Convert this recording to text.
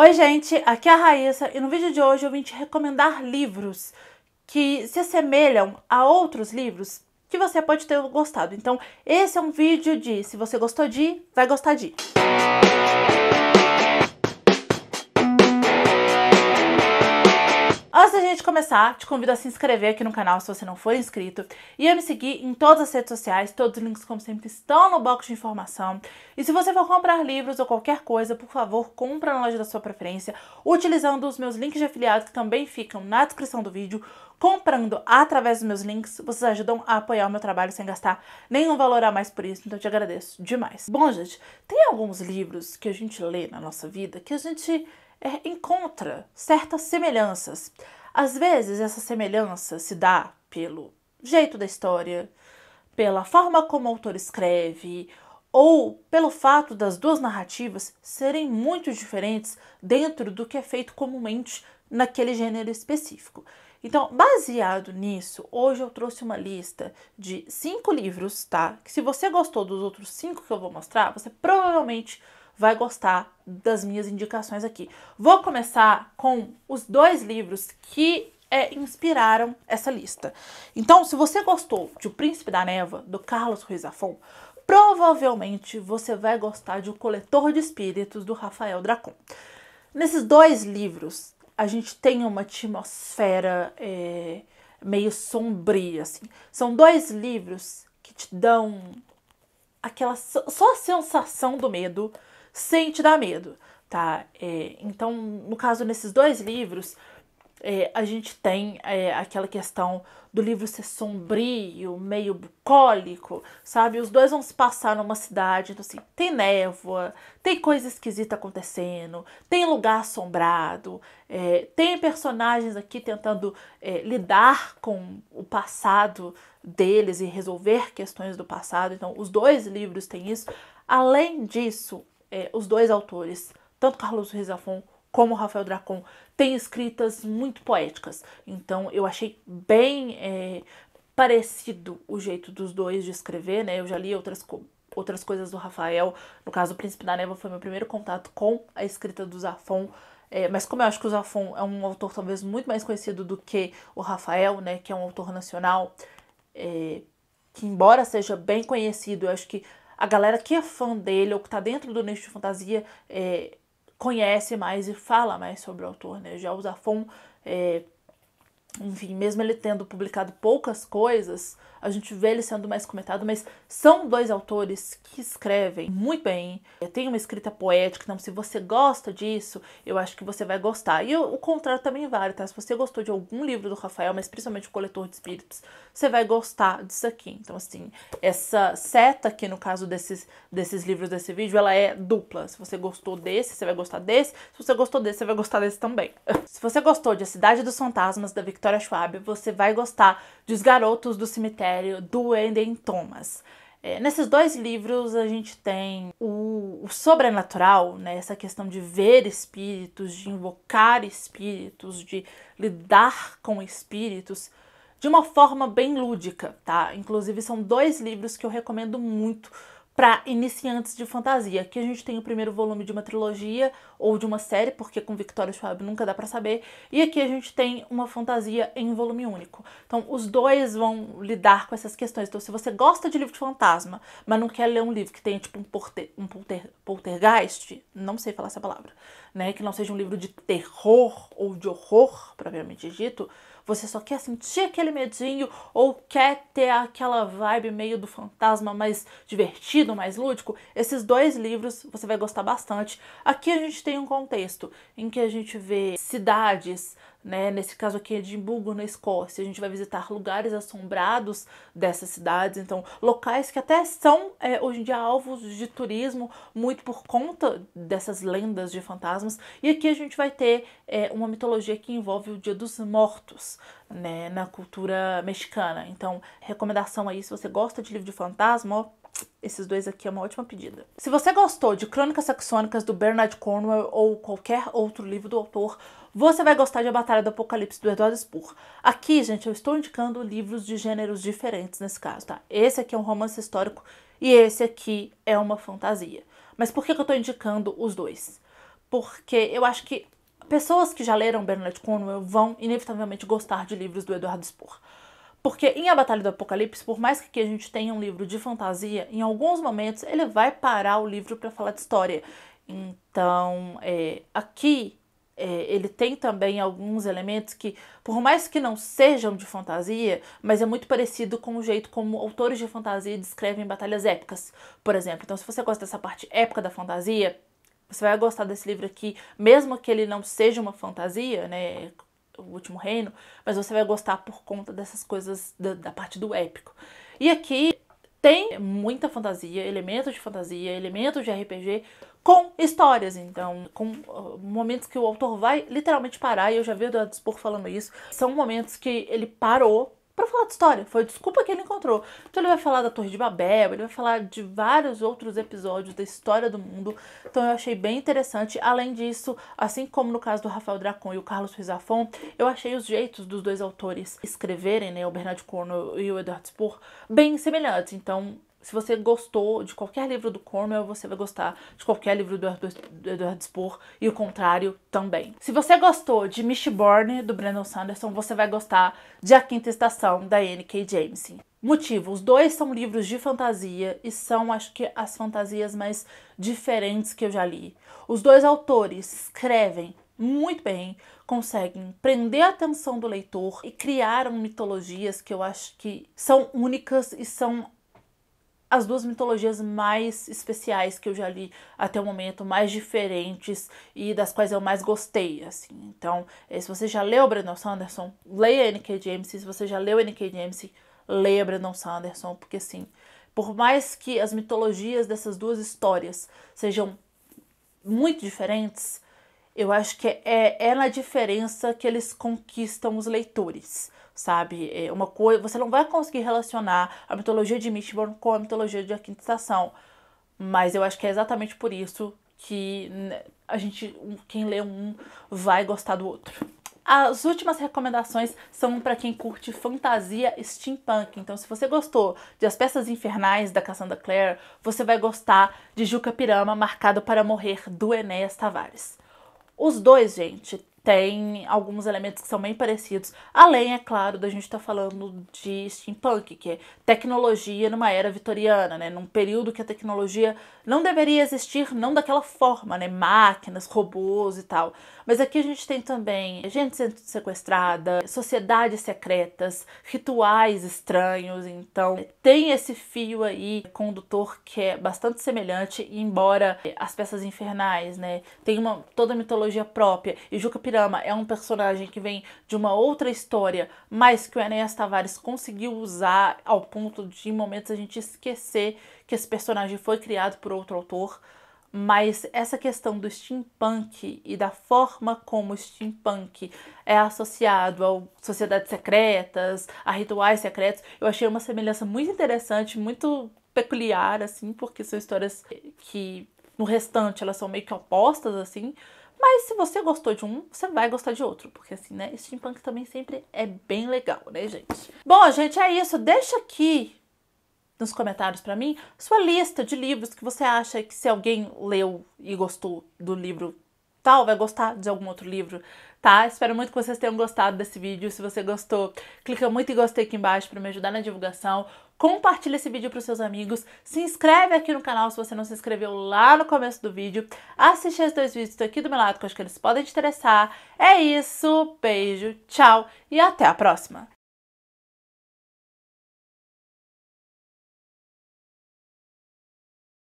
Oi, gente, aqui é a Raíssa e no vídeo de hoje eu vim te recomendar livros que se assemelham a outros livros que você pode ter gostado. Então, esse é um vídeo de se você gostou de, vai gostar de. Música da gente começar, te convido a se inscrever aqui no canal se você não for inscrito e a me seguir em todas as redes sociais. Todos os links, como sempre, estão no box de informação. E se você for comprar livros ou qualquer coisa, por favor, compra na loja da sua preferência, utilizando os meus links de afiliados que também ficam na descrição do vídeo. Comprando através dos meus links, vocês ajudam a apoiar o meu trabalho sem gastar nenhum valor a mais por isso, então eu te agradeço demais. Bom, gente, tem alguns livros que a gente lê na nossa vida que a gente é, encontra certas semelhanças. Às vezes essa semelhança se dá pelo jeito da história, pela forma como o autor escreve, ou pelo fato das duas narrativas serem muito diferentes dentro do que é feito comumente naquele gênero específico. Então, baseado nisso, hoje eu trouxe uma lista de cinco livros, tá? Que se você gostou dos outros cinco que eu vou mostrar, você provavelmente vai gostar das minhas indicações aqui. Vou começar com os dois livros que é, inspiraram essa lista. Então, se você gostou de O Príncipe da Neva, do Carlos Ruiz Afon, provavelmente você vai gostar de O Coletor de Espíritos, do Rafael Dracon. Nesses dois livros, a gente tem uma atmosfera é, meio sombria, assim. São dois livros que te dão aquela só a sensação do medo, sem te dar medo, tá? É, então, no caso, nesses dois livros, é, a gente tem é, aquela questão do livro ser sombrio, meio bucólico, sabe? Os dois vão se passar numa cidade, então, assim, tem névoa, tem coisa esquisita acontecendo, tem lugar assombrado, é, tem personagens aqui tentando é, lidar com o passado deles e resolver questões do passado. Então, os dois livros têm isso. Além disso, é, os dois autores, tanto Carlos Rizafon como Rafael Dracon, têm escritas muito poéticas. Então eu achei bem é, parecido o jeito dos dois de escrever, né? Eu já li outras outras coisas do Rafael. No caso, O Príncipe da Neva foi meu primeiro contato com a escrita do Zafon. É, mas como eu acho que o Zafon é um autor talvez muito mais conhecido do que o Rafael, né? Que é um autor nacional, é, que embora seja bem conhecido, eu acho que a galera que é fã dele ou que tá dentro do nicho de fantasia é, conhece mais e fala mais sobre o autor, né? Já o Zafon, é, enfim, mesmo ele tendo publicado poucas coisas, a gente vê ele sendo mais comentado, mas são dois autores que escrevem muito bem, tem uma escrita poética, então se você gosta disso, eu acho que você vai gostar. E o, contrário também vale, tá? Se você gostou de algum livro do Rafael, mas principalmente o Coletor de Espíritos, você vai gostar disso aqui. Então, assim, essa seta aqui, no caso desses, desses livros desse vídeo, ela é dupla. Se você gostou desse, você vai gostar desse. Se você gostou desse, você vai gostar desse também. se você gostou de A Cidade dos Fantasmas, da Victoria Schwab, você vai gostar de Os Garotos do Cemitério mistério do Enden Thomas. É, nesses dois livros a gente tem o, o, sobrenatural, né? essa questão de ver espíritos, de invocar espíritos, de lidar com espíritos de uma forma bem lúdica, tá? Inclusive são dois livros que eu recomendo muito para iniciantes de fantasia. Aqui a gente tem o primeiro volume de uma trilogia ou de uma série, porque com Victoria Schwab nunca dá para saber. E aqui a gente tem uma fantasia em volume único. Então, os dois vão lidar com essas questões. Então, se você gosta de livro de fantasma, mas não quer ler um livro que tenha tipo um, porter, um polter, poltergeist, não sei falar essa palavra, né, que não seja um livro de terror ou de horror, propriamente dito, você só quer sentir aquele medinho ou quer ter aquela vibe meio do fantasma mais divertido, mais lúdico, esses dois livros você vai gostar bastante. Aqui a gente tem um contexto em que a gente vê cidades né? Nesse caso aqui, é Edimburgo, na Escócia. A gente vai visitar lugares assombrados dessas cidades, então locais que até são é, hoje em dia alvos de turismo, muito por conta dessas lendas de fantasmas. E aqui a gente vai ter é, uma mitologia que envolve o Dia dos Mortos, né? Na cultura mexicana. Então, recomendação aí, se você gosta de livro de fantasma, ó, esses dois aqui é uma ótima pedida. Se você gostou de Crônicas Saxônicas do Bernard Cornwell ou qualquer outro livro do autor, você vai gostar de A Batalha do Apocalipse do Eduardo Spoor. Aqui, gente, eu estou indicando livros de gêneros diferentes nesse caso, tá? Esse aqui é um romance histórico e esse aqui é uma fantasia. Mas por que, que eu estou indicando os dois? Porque eu acho que pessoas que já leram Bernard Cornwell vão inevitavelmente gostar de livros do Eduardo Spoor porque em A Batalha do Apocalipse, por mais que a gente tenha um livro de fantasia, em alguns momentos ele vai parar o livro para falar de história. Então, é, aqui é, ele tem também alguns elementos que, por mais que não sejam de fantasia, mas é muito parecido com o jeito como autores de fantasia descrevem batalhas épicas, por exemplo. Então, se você gosta dessa parte épica da fantasia, você vai gostar desse livro aqui, mesmo que ele não seja uma fantasia, né? o último reino, mas você vai gostar por conta dessas coisas da, da parte do épico. E aqui tem muita fantasia, elementos de fantasia, elementos de RPG com histórias, então, com uh, momentos que o autor vai literalmente parar, e eu já vi o Eduardo Spohr falando isso, são momentos que ele parou para falar de história. Foi a desculpa que ele encontrou. Então ele vai falar da Torre de Babel, ele vai falar de vários outros episódios da história do mundo. Então eu achei bem interessante. Além disso, assim como no caso do Rafael Dracon e o Carlos Rizafon, eu achei os jeitos dos dois autores escreverem, né, o Bernard Cornwell e o Edward Spur, bem semelhantes. Então se você gostou de qualquer livro do Cornwell, você vai gostar de qualquer livro do Edward Spohr e o contrário também. Se você gostou de Mistborn, do Brandon Sanderson, você vai gostar de A Quinta Estação, da N.K. Jameson. Motivo, os dois são livros de fantasia e são, acho que, as fantasias mais diferentes que eu já li. Os dois autores escrevem muito bem, conseguem prender a atenção do leitor e criaram mitologias que eu acho que são únicas e são as duas mitologias mais especiais que eu já li até o momento, mais diferentes e das quais eu mais gostei, assim. Então, eh, se você já leu Brandon Sanderson, leia N.K. James. Se você já leu N.K. James, leia Brandon Sanderson, porque assim, por mais que as mitologias dessas duas histórias sejam muito diferentes, eu acho que é, é na diferença que eles conquistam os leitores sabe? É uma coisa, você não vai conseguir relacionar a mitologia de Mistborn com a mitologia de Quinta Estação, mas eu acho que é exatamente por isso que né, a gente, quem lê um vai gostar do outro. As últimas recomendações são para quem curte fantasia steampunk. Então, se você gostou de As Peças Infernais da Cassandra Clare, você vai gostar de Juca Pirama, Marcado para Morrer, do Enéas Tavares. Os dois, gente, tem alguns elementos que são bem parecidos. Além, é claro, da gente estar tá falando de steampunk, que é tecnologia numa era vitoriana, né? Num período que a tecnologia não deveria existir, não daquela forma, né? Máquinas, robôs e tal. Mas aqui a gente tem também gente sendo sequestrada, sociedades secretas, rituais estranhos. Então, tem esse fio aí condutor que é bastante semelhante, embora as peças infernais, né? Tem uma, toda a mitologia própria. E Juca Pirama é um personagem que vem de uma outra história, mas que o Enéas Tavares conseguiu usar ao ponto de, em momentos, a gente esquecer que esse personagem foi criado por outro autor. Mas essa questão do steampunk e da forma como o steampunk é associado a sociedades secretas, a rituais secretos, eu achei uma semelhança muito interessante, muito peculiar, assim, porque são histórias que no restante elas são meio que opostas, assim, mas se você gostou de um, você vai gostar de outro, porque assim, né, steampunk também sempre é bem legal, né, gente? Bom, gente, é isso. Deixa aqui nos comentários para mim sua lista de livros que você acha que se alguém leu e gostou do livro tal, vai gostar de algum outro livro, tá? Espero muito que vocês tenham gostado desse vídeo. Se você gostou, clica muito em gostei aqui embaixo para me ajudar na divulgação compartilha esse vídeo para os seus amigos, se inscreve aqui no canal se você não se inscreveu lá no começo do vídeo, assiste esses dois vídeos aqui do meu lado que eu acho que eles podem te interessar. É isso, beijo, tchau e até a próxima!